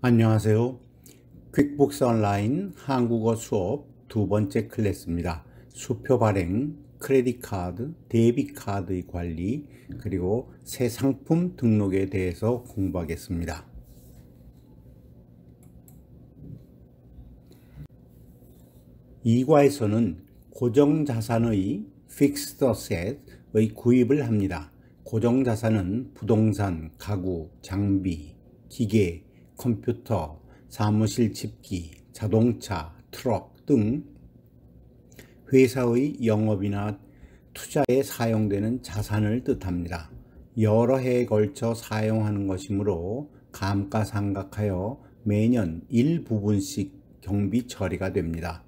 안녕하세요. 퀵북스 온라인 한국어 수업 두 번째 클래스입니다. 수표 발행, 크레딧 카드, 데비 카드의 관리, 그리고 새 상품 등록에 대해서 공부하겠습니다. 이과에서는 고정 자산의 fixed asset의 구입을 합니다. 고정 자산은 부동산, 가구, 장비, 기계, 컴퓨터, 사무실 집기, 자동차, 트럭 등 회사의 영업이나 투자에 사용되는 자산을 뜻합니다. 여러 해에 걸쳐 사용하는 것이므로 감가상각하여 매년 일부분씩 경비 처리가 됩니다.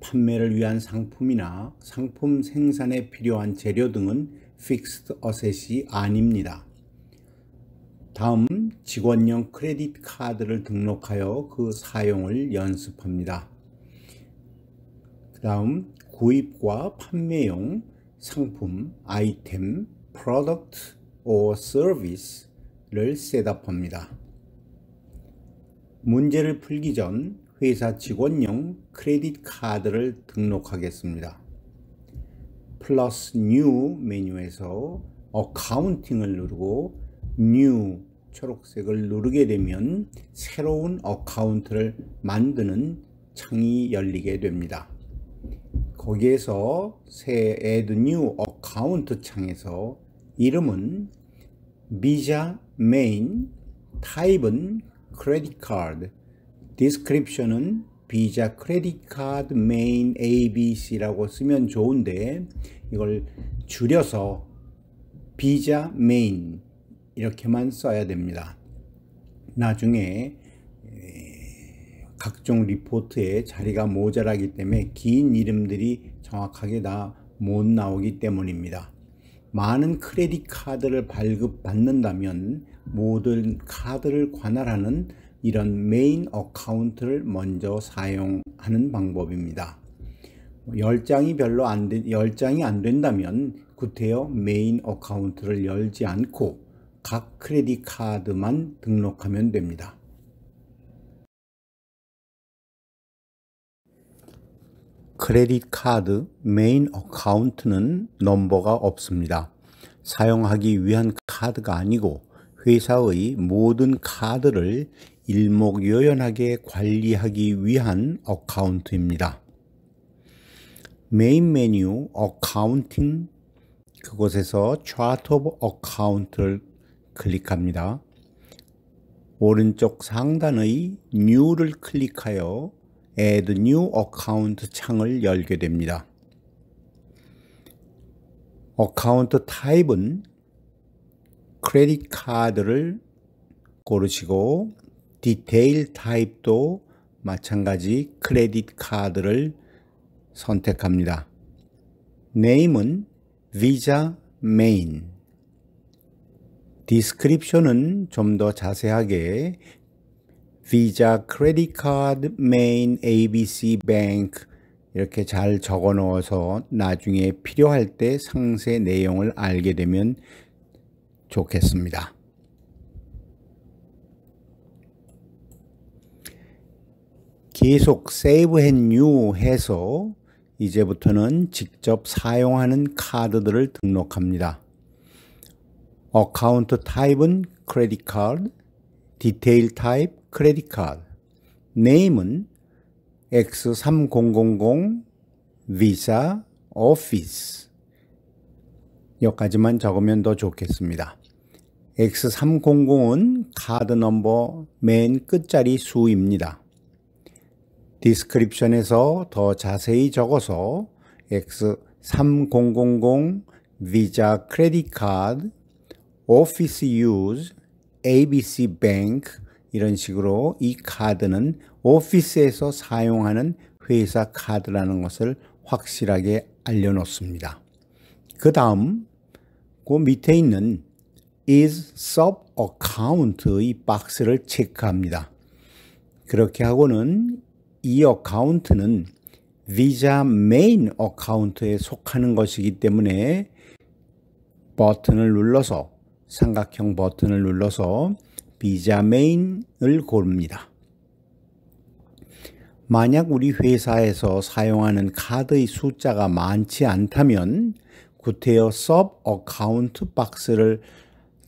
판매를 위한 상품이나 상품 생산에 필요한 재료 등은 Fixed 픽 s 드 어셋이 아닙니다. 다음 직원용 크레딧 카드를 등록하여 그 사용을 연습합니다. 그 다음 구입과 판매용 상품, 아이템, product or service를 셋업합니다. 문제를 풀기 전 회사 직원용 크레딧 카드를 등록하겠습니다. 플러스 뉴 메뉴에서 어카운팅을 누르고 new 초록색을 누르게 되면 새로운 어카운트를 만드는 창이 열리게 됩니다. 거기에서 새 add new account 창에서 이름은 visa main, 타입은 credit card, description은 visa credit card main abc라고 쓰면 좋은데 이걸 줄여서 visa main 이렇게만 써야 됩니다. 나중에 각종 리포트에 자리가 모자라기 때문에 긴 이름들이 정확하게 다 못 나오기 때문입니다. 많은 크레딧 카드를 발급받는다면 모든 카드를 관할하는 이런 메인 어카운트를 먼저 사용하는 방법입니다. 10장이 별로 안, 10장이 안 된다면 구태여 메인 어카운트를 열지 않고 각 크레딧 카드만 등록하면 됩니다. 크레딧 카드 메인 어카운트는 넘버가 없습니다. 사용하기 위한 카드가 아니고 회사의 모든 카드를 일목요연하게 관리하기 위한 어카운트입니다. 메인 메뉴 어카운팅 그곳에서 차트 오브 어카운트를 클릭합니다. 오른쪽 상단의 New를 클릭하여 Add New Account 창을 열게 됩니다. 어카운트 타입은 크레딧 카드를 고르시고 디테일 타입도 마찬가지 크레딧 카드를 선택합니다. 네임은 Main 디스크립션은 좀 더 자세하게 Visa Credit Card Main ABC Bank 이렇게 잘 적어 넣어서 나중에 필요할 때 상세 내용을 알게 되면 좋겠습니다. 계속 Save and New 해서 이제부터는 직접 사용하는 카드들을 등록합니다. 어카운트 타입은 크레딧 카드, 디테일 타입 크레딧 카드, 네임은 X3000 Visa 비 f 오피스 여기까지만 적으면 더 좋겠습니다. X300은 카드 넘버 맨 끝자리 수입니다. 디스크립션에서 더 자세히 적어서 X3000 비자 크레딧 카드 office use, ABC bank 이런 식으로 이 카드는 오피스에서 사용하는 회사 카드라는 것을 확실하게 알려놓습니다. 그 다음 그 밑에 있는 is sub account 이 박스를 체크합니다. 그렇게 하고는 이 어카운트는 visa 비 a 메인 어카운트에 속하는 것이기 때문에 버튼을 눌러서 삼각형 버튼을 눌러서 비자 메인을 고릅니다. 만약 우리 회사에서 사용하는 카드의 숫자가 많지 않다면 구태여 서브 어카운트 박스를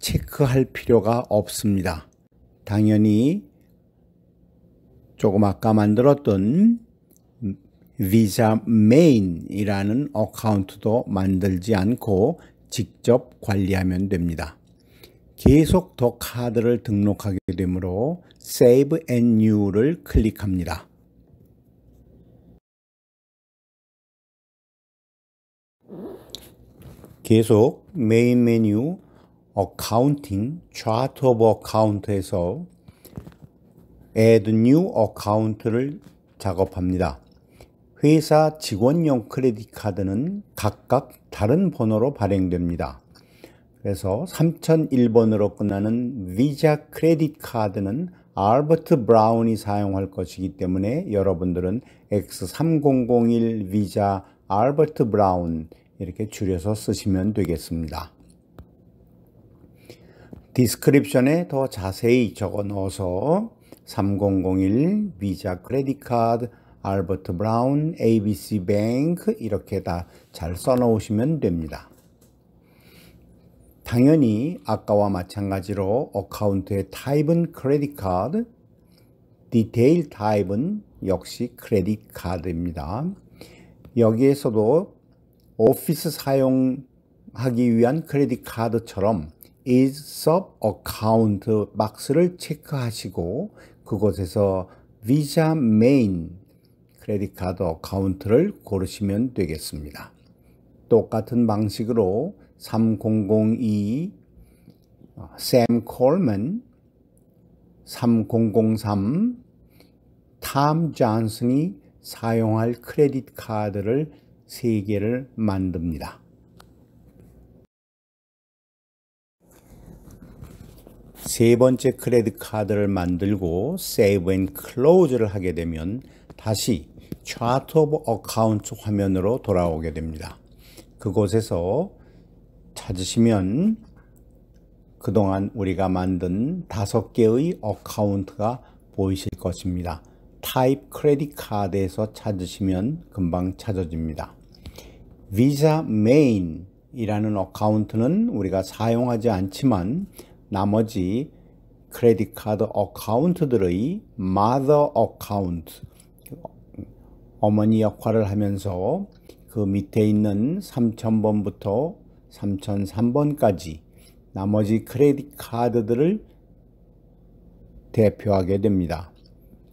체크할 필요가 없습니다. 당연히 조금 아까 만들었던 비자 메인이라는 어카운트도 만들지 않고 직접 관리하면 됩니다. 계속 더 카드를 등록하게 되므로 Save and New를 클릭합니다. 계속 메인 메뉴 어카운팅 차트 오브 어카운트에서 Add New a c c o u n t 를 작업합니다. 회사 직원용 크레딧 카드는 각각 다른 번호로 발행됩니다. 그래서 3001번으로 끝나는 비자 크레딧 카드는 알버트 브라운이 사용할 것이기 때문에 여러분들은 X3001 비자 알버트 브라운 이렇게 줄여서 쓰시면 되겠습니다. 디스크립션에 더 자세히 적어 넣어서 3001 비자 크레딧 카드 알버트 브라운 ABC 뱅크 이렇게 다 잘써 놓으시면 됩니다. 당연히 아까와 마찬가지로 어카운트의 타입은 크레딧 카드, 디테일 타입은 역시 크레딧 카드입니다. 여기에서도 오피스 사용하기 위한 크레딧 카드처럼 is sub account 박스를 체크하시고 그곳에서 visa main 크레딧 카드 어카운트를 고르시면 되겠습니다. 똑같은 방식으로 3002, 샘 콜먼, 3003, 탐 잔슨이 사용할 크레딧 카드를 3개를 만듭니다. 세 번째 크레딧 카드를 만들고 세이브 앤 클로즈를 하게 되면 다시 차트 오브 어카운트 화면으로 돌아오게 됩니다. 그곳에서 찾으시면 그동안 우리가 만든 다섯 개의 어카운트가 보이실 것입니다. 타입 크레딧 카드에서 찾으시면 금방 찾아집니다. Visa 이라는 어카운트는 우리가 사용하지 않지만 나머지 크레딧 카드 어카운트들의 m o 어카운트 어머니 역할을 하면서 그 밑에 있는 3000번부터 3003번까지 나머지 크레딧 카드들을 대표하게 됩니다.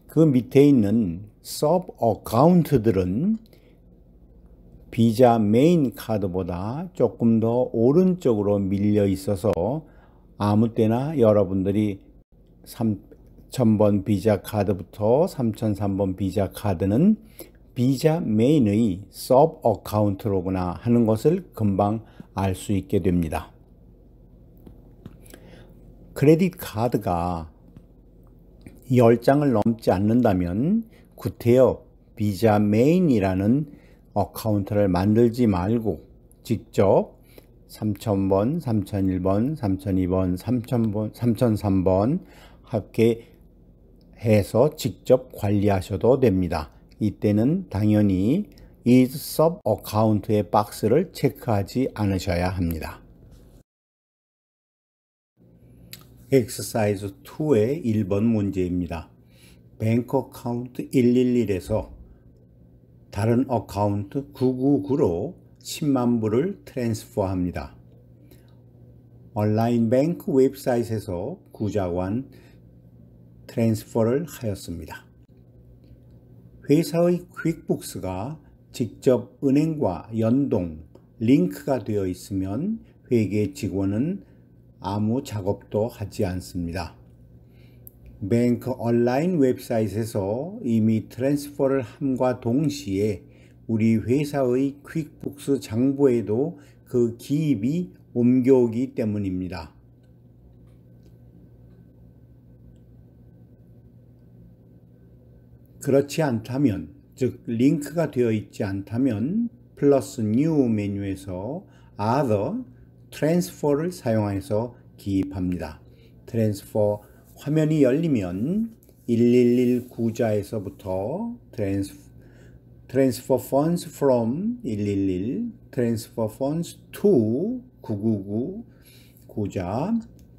그 밑에 있는 서브 어카운트들은 비자 메인 카드보다 조금 더 오른쪽으로 밀려 있어서 아무 때나 여러분들이 3000번 비자 카드부터 3003번 비자 카드는 비자 메인의 서브 어카운트로구나 하는 것을 금방 알수 있게 됩니다. 크레딧 카드가 10장을 넘지 않는다면 구태여 비자 메인이라는 어카운트를 만들지 말고 직접 3000번, 3001번, 3002번, 3000번, 3003번 합계 해서 직접 관리하셔도 됩니다. 이때는 당연히 이 sub 어카운트의 박스를 체크하지 않으셔야 합니다. 엑서사이즈 2의 1번 문제입니다. 뱅크 어카운트 111에서 다른 어카운트 999로 10만 불을 트랜스퍼합니다. 온라인 뱅크 웹사이트에서 구자관 트랜스퍼를 하였습니다. 회사의 퀵북스가 직접 은행과 연동, 링크가 되어 있으면 회계 직원은 아무 작업도 하지 않습니다. 뱅크 온라인 웹사이트에서 이미 트랜스퍼를 함과 동시에 우리 회사의 퀵북스 장부에도 그 기입이 옮겨오기 때문입니다. 그렇지 않다면 즉 링크가 되어 있지 않다면 플러스 new 메뉴에서 other transfer를 사용해서 기입합니다. transfer 화면이 열리면 111 구자에서부터 transfer transfer funds from 111, transfer funds to 999 고자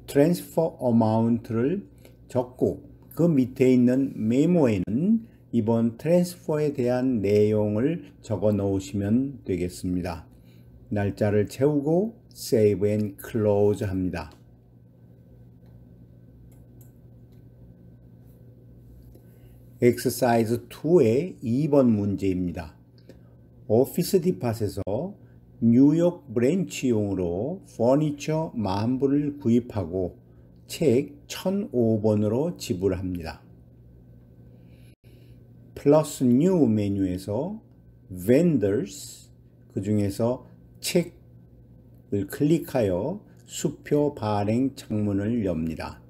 transfer amount를 적고 그 밑에 있는 메모에는 이번 트랜스퍼에 대한 내용을 적어 놓으시면 되겠습니다. 날짜를 채우고 Save and Close 합니다. 엑서사이즈 2의 2번 문제입니다. 오피스 디팟에서 뉴욕 브랜치용으로 퍼니처 만부를 구입하고 책 1005번으로 지불합니다. 플러스 뉴 메뉴에서 vendors 그 중에서 책을 클릭하여 수표 발행 창문을 엽니다.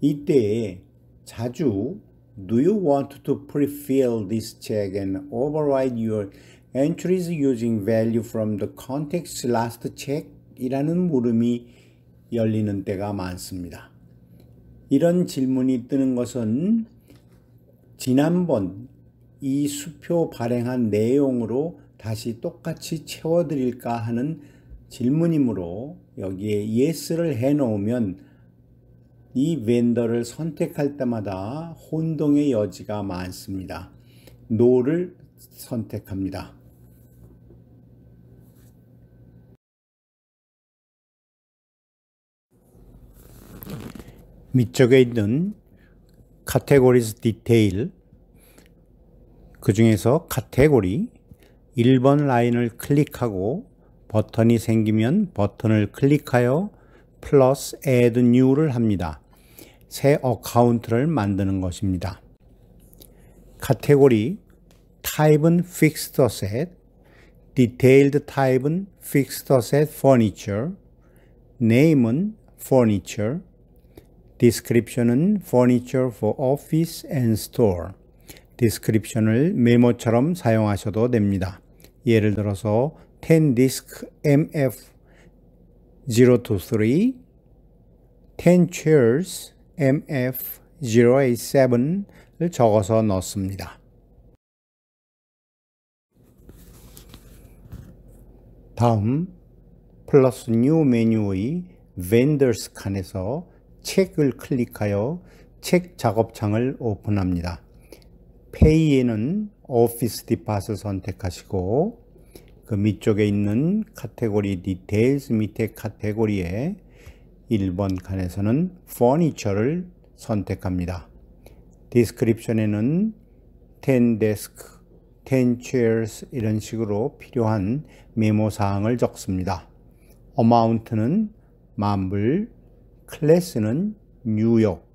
이때 자주 Do you want to pre-fill this check and override your entries using value from the context last check? 이라는 물음이 열리는 때가 많습니다. 이런 질문이 뜨는 것은 지난번 이 수표 발행한 내용으로 다시 똑같이 채워드릴까 하는 질문이므로 여기에 y e s 를 해놓으면 이 v e n d o r 를 선택할 때마다 혼동의 여지가 많습니다. n o 를 선택합니다. 밑쪽에 있는 카테고리스 디테일 그 중에서 카테고리 1번 라인을 클릭하고 버튼이 생기면 버튼을 클릭하여 플러스 add new를 합니다. 새 어카운트를 만드는 것입니다. 카테고리 타입은 fixed s e t detailed 타입은 fixed s e t furniture, name은 furniture, description은 furniture for office and store. description을 메모처럼 사용하셔도 됩니다. 예를 들어서 10 disk MF 0 2 3 10 chairs MF 087을 적어서 넣습니다. 다음 플러스 뉴 메뉴의 vendors 칸에서 책을 클릭하여 책 작업창을 오픈합니다. 페이에는 Office d 오피스 디 t 을 선택하시고 그 밑쪽에 있는 카테고리 Details 밑에 카테고리에 1번 칸에서는 furniture를 선택합니다. d e s c r i p t i o n 에는10 desk, 10 chairs 이런 식으로 필요한 메모 사항을 적습니다. amount는 만불, 클래스는 뉴욕,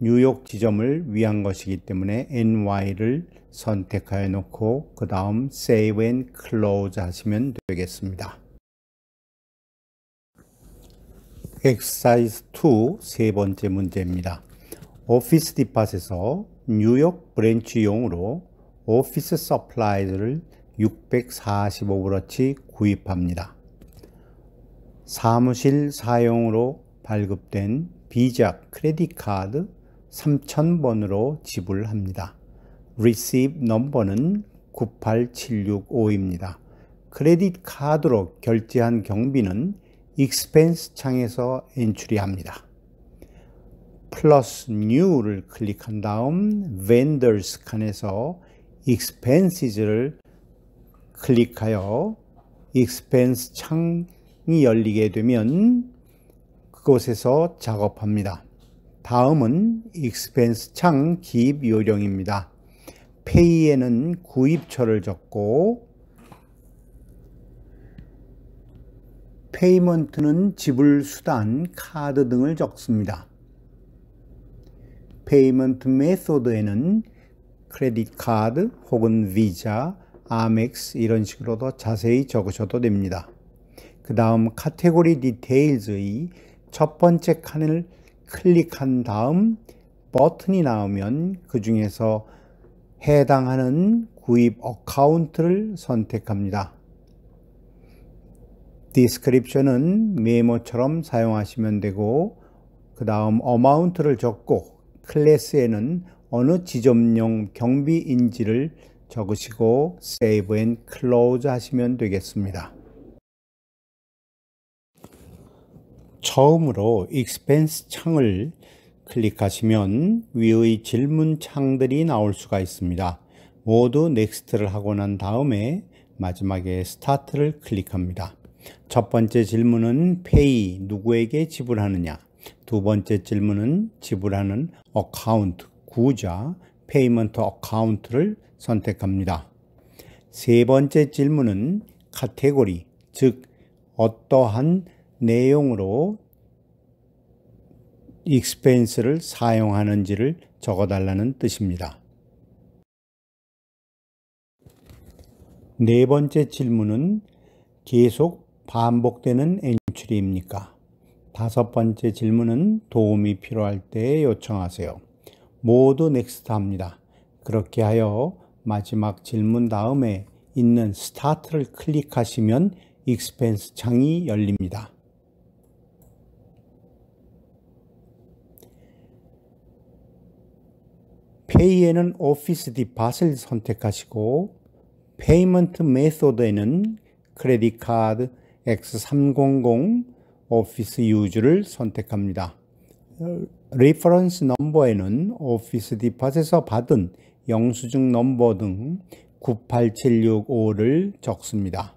뉴욕 지점을 위한 것이기 때문에 NY를 선택하여 놓고 그 다음 Save and Close 하시면 되겠습니다. 엑사이즈 2세 번째 문제입니다. 오피스 디팟에서 뉴욕 브랜치용으로 오피스 서플라이즈를 645브러치 구입합니다. 사무실 사용으로 발급된 비자 크레딧 카드 3000번으로 지불합니다. receipt 넘버는 98765입니다. 크레딧 카드로 결제한 경비는 expense 창에서 엔출이합니다 플러스 new를 클릭한 다음 vendors 칸에서 expenses를 클릭하여 expense 창이 열리게 되면 그곳에서 작업합니다. 다음은 익스펜스 창 기입 요령입니다. 페이에는 구입처를 적고 페이먼트는 지불 수단, 카드 등을 적습니다. 페이먼트 메소드에는 크레딧 카드 혹은 비자, 아멕스 이런 식으로 더 자세히 적으셔도 됩니다. 그 다음 카테고리 디테일즈의 첫 번째 칸을 클릭한 다음 버튼이 나오면 그 중에서 해당하는 구입 어카운트를 선택합니다. 디스크립션은 메모처럼 사용하시면 되고 그 다음 어마운트를 적고 클래스에는 어느 지점용 경비인지를 적으시고 세이브 앤 클로즈 하시면 되겠습니다. 처음으로 Expense 창을 클릭하시면 위의 질문 창들이 나올 수가 있습니다. 모두 넥스트를 하고 난 다음에 마지막에 스타트를 클릭합니다. 첫 번째 질문은 페이 누구에게 지불하느냐 두 번째 질문은 지불하는 어카운트 구자 페이먼트 어카운트를 선택합니다. 세 번째 질문은 카테고리 즉 어떠한 내용으로 익스 p 스를 사용하는지를 적어달라는 뜻입니다. 네 번째 질문은 계속 반복되는 엔출입니까? 다섯 번째 질문은 도움이 필요할 때 요청하세요. 모두 넥스트 합니다. 그렇게 하여 마지막 질문 다음에 있는 스타트를 클릭하시면 익스펜스 창이 열립니다. 페이에는 오피스 디팟을 선택하시고 페이먼트 메소드에는 크레딧 카드 X300 오피스 유즈를 선택합니다. 리퍼런스 넘버에는 오피스 디팟에서 받은 영수증 넘버 등 98765를 적습니다.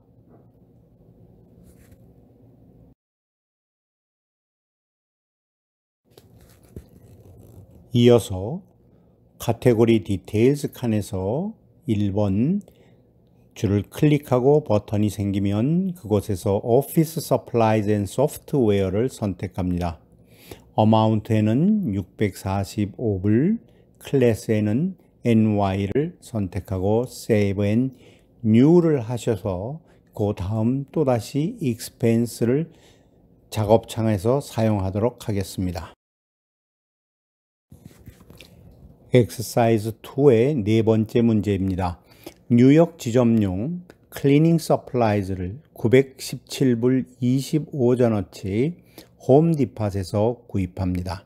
이어서 카테고리 디테일스 칸에서 1번 줄을 클릭하고 버튼이 생기면 그곳에서 Office Supplies and Software를 선택합니다. 어마운트에는 645불, 클래스에는 NY를 선택하고 Save and New를 하셔서 그 다음 또다시 Expense를 작업창에서 사용하도록 하겠습니다. 엑서사이즈 2의 네 번째 문제입니다. 뉴욕 지점용 클리닝 서플라이즈를 917불 25전어치 홈디팟에서 구입합니다.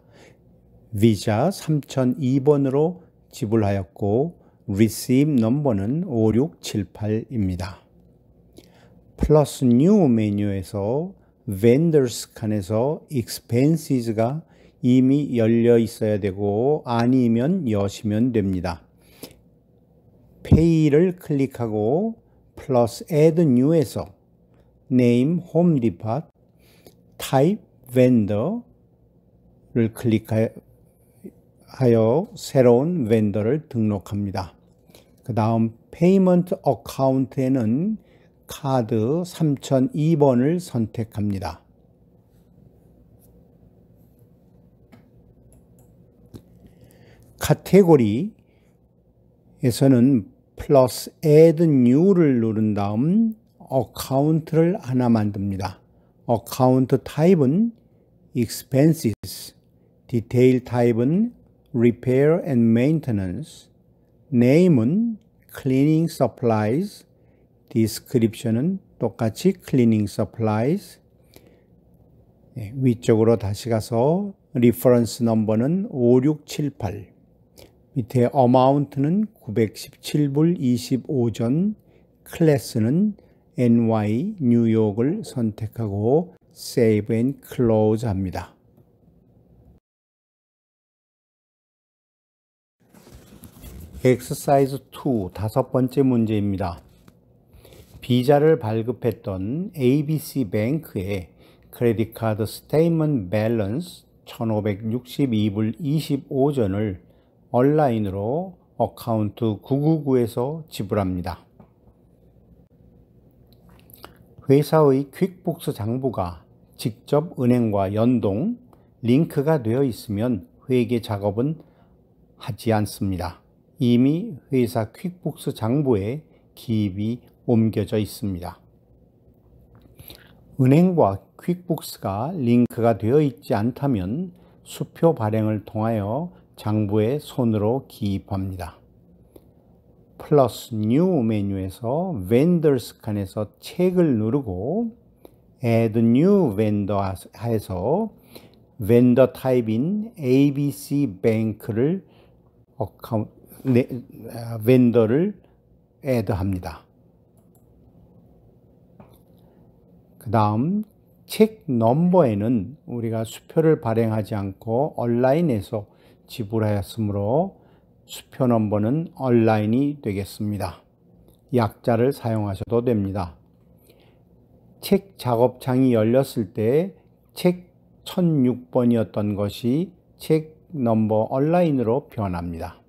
비자 3002번으로 지불하였고 r e c 넘버는 5678입니다. 플러스 뉴 메뉴에서 vendors 칸에서 expenses가 이미 열려 있어야 되고 아니면 여시면 됩니다. 페이를 클릭하고 플러스 add new에서 name home depot type vendor를 클릭하여 새로운 vendor를 등록합니다. 그 다음 payment account에는 카드 3002번을 선택합니다. 카테고리에서는 플러스 add new를 누른 다음 어카운트를 하나 만듭니다. 어카운트 타입은 expenses, 디테일 타입은 repair and maintenance, name은 cleaning supplies, description은 똑같이 cleaning supplies, 위쪽으로 다시 가서 reference number는 5678, 밑에 어마운트는 917불 25전, 클래스는 NY 뉴욕을 선택하고 Save and Close 합니다. 엑서사이즈 2 다섯 번째 문제입니다. 비자를 발급했던 ABC 뱅크의 크레딧카드 스테이먼 밸런스 1562불 25전을 온라인으로 어카운트 999에서 지불합니다. 회사의 퀵복스 장부가 직접 은행과 연동, 링크가 되어 있으면 회계 작업은 하지 않습니다. 이미 회사 퀵복스 장부에 기입이 옮겨져 있습니다. 은행과 퀵복스가 링크가 되어 있지 않다면 수표 발행을 통하여 장부의 손으로 기입합니다. 플러스 뉴 메뉴에서 vendors 칸에서 책을 누르고 add new vendor 하서 vendor 타입인 ABC bank를 어카운트 네, 벤를 add합니다. 그 다음 책 넘버에는 우리가 수표를 발행하지 않고 온라인에서 지불하였으므로 수표 넘버는 얼라인이 되겠습니다. 약자를 사용하셔도 됩니다. 책 작업창이 열렸을 때 책 1006번이었던 것이 책 넘버 얼라인으로 변합니다.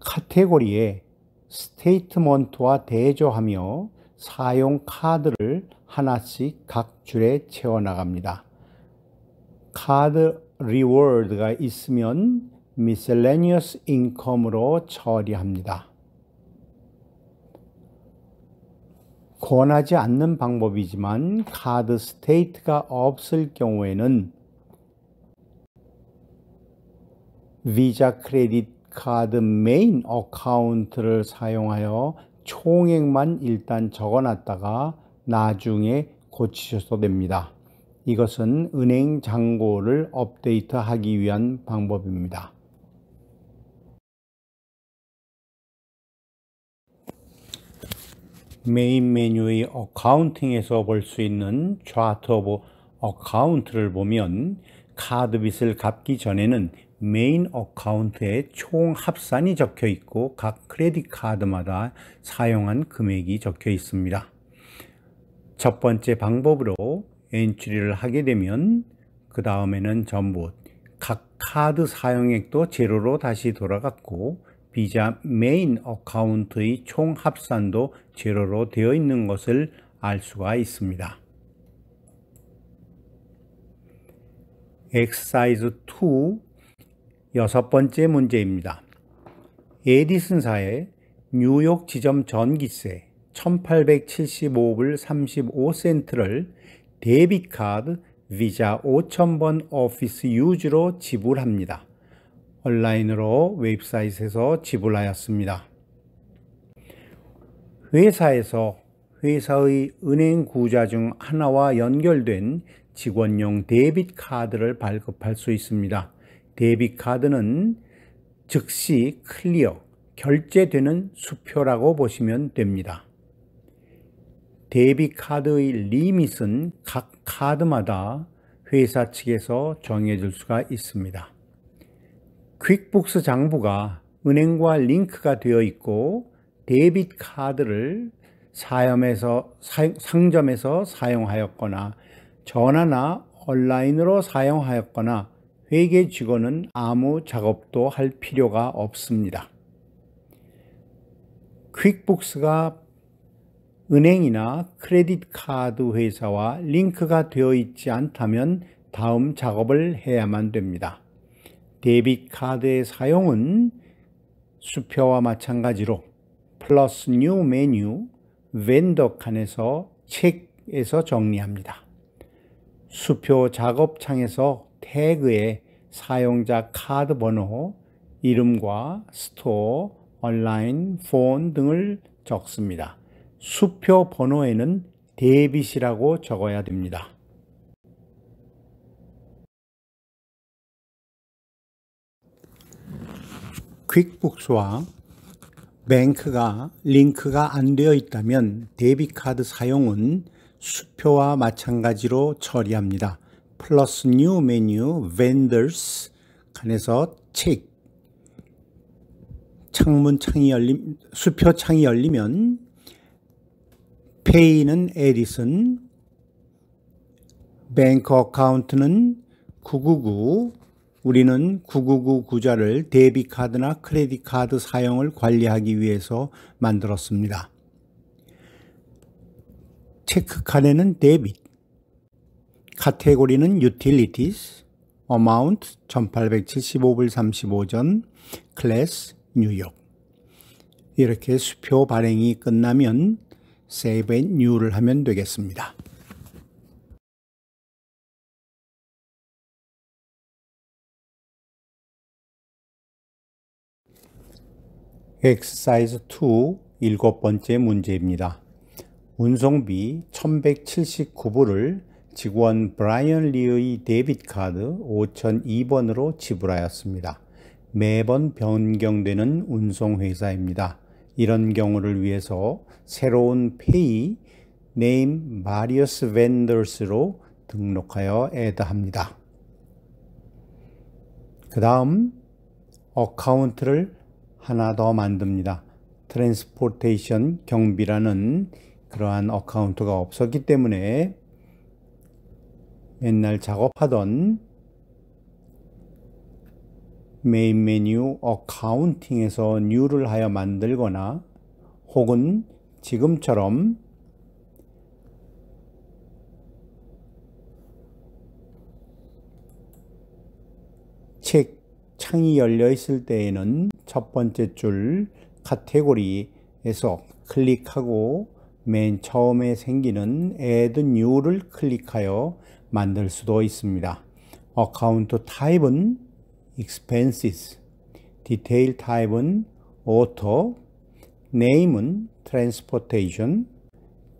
카테고리에 스테이트먼트와 대조하며 사용 카드를 하나씩 각 줄에 채워 나갑니다. 카드 리워드가 있으면 miscellaneous income으로 처리합니다. 권하지 않는 방법이지만 카드 스테이트가 없을 경우에는 비자 크레딧 카드 메인 어카운트를 사용하여 총액만 일단 적어놨다가 나중에 고치셔도 됩니다. 이것은 은행 잔고를 업데이트하기 위한 방법입니다. 메인 메뉴의 어카운팅에서 볼 수 있는 차트 오브 어카운트를 보면 카드빚을 갚기 전에는 메인 어카운트에 총 합산이 적혀 있고 각 크레딧 카드마다 사용한 금액이 적혀 있습니다. 첫 번째 방법으로 엔트리를 하게 되면 그 다음에는 전부 각 카드 사용액도 제로로 다시 돌아갔고 비자 메인 어카운트의 총 합산도 제로로 되어 있는 것을 알 수가 있습니다. 엑사이즈 2 여섯 번째 문제입니다. 에디슨사의 뉴욕 지점 전기세 1875불 35센트를 데비카드, 비자 5,000번 오피스 유즈로 지불합니다. 온라인으로 웹사이트에서 지불하였습니다. 회사에서 회사의 은행 구좌 중 하나와 연결된 직원용 데빗 카드를 발급할 수 있습니다. 데빗 카드는 즉시 클리어, 결제되는 수표라고 보시면 됩니다. 대비 카드의 리밋은 각 카드마다 회사 측에서 정해질 수가 있습니다. 퀵북스 장부가 은행과 링크가 되어 있고 데빗 카드를 사염에서, 사용, 상점에서 사용하였거나 전화나 온라인으로 사용하였거나 회계 직원은 아무 작업도 할 필요가 없습니다. 퀵북스가 은행이나 크레딧 카드 회사와 링크가 되어 있지 않다면 다음 작업을 해야만 됩니다. 데빗 카드의 사용은 수표와 마찬가지로 플러스 뉴 메뉴 v 더 칸에서 책에서 정리합니다. 수표 작업 창에서 태그에 사용자 카드 번호, 이름과 스토어, 온라인, 폰 등을 적습니다. 수표 번호에는 데빗이라고 적어야 됩니다. 퀵북스와 뱅크가 링크가 안 되어 있다면 데비카드 사용은 수표와 마찬가지로 처리합니다. 플러스 뉴 메뉴 vendors 칸에서 책 창문 창이 열림 수표 창이 열리면 페이는 에디슨, 뱅크 어카운트는 999, 우리는 999 구좌를 데비 카드나 크레딧 카드 사용을 관리하기 위해서 만들었습니다. 체크 칸에는 데빗, 카테고리는 utilities, amount 1875불 35전, 클래스 뉴욕. 이렇게 수표 발행이 끝나면 Save and New를 하면 되겠습니다. 엑사이즈2 일곱 번째 문제입니다. 운송비 1179불을 직원 브라이언 리의 데빗 카드 5002번으로 지불하였습니다. 매번 변경되는 운송회사입니다. 이런 경우를 위해서 새로운 페이 네임 마리어스 벤더스로 등록하여 애드합니다. 그 다음 어카운트를 하나 더 만듭니다. 트랜스포테이션 경비라는 그러한 어카운트가 없었기 때문에 맨날 작업하던 메인 메뉴 어카운팅에서 뉴를 하여 만들거나 혹은 지금처럼 책 창이 열려 있을 때에는 첫 번째 줄 카테고리에서 클릭하고 맨 처음에 생기는 add new를 클릭하여 만들 수도 있습니다. 어카운트 타입은 expenses, 디테일 타입은 auto, name은 transportation,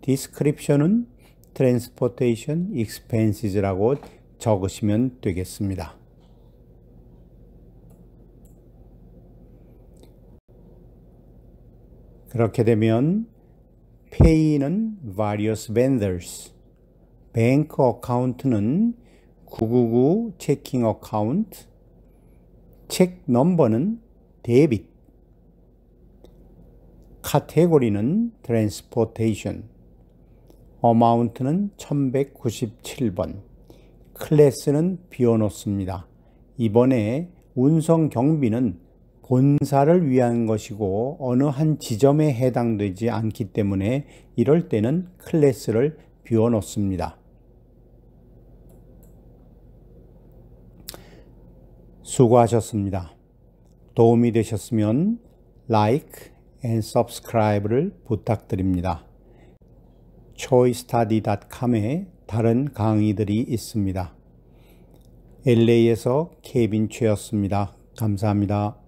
description은 transportation expenses라고 적으시면 되겠습니다. 그렇게 되면 pay는 various vendors, bank account는 999 checking account, 책 넘버는 데빗, 카테고리는 트랜스포테이션, 어마운트는 1197번, 클래스는 비워놓습니다. 이번에 운송 경비는 본사를 위한 것이고 어느 한 지점에 해당되지 않기 때문에 이럴 때는 클래스를 비워놓습니다. 수고하셨습니다. 도움이 되셨으면 like and subscribe를 부탁드립니다. choicestudy.com에 다른 강의들이 있습니다. LA에서 케빈 최였습니다. 감사합니다.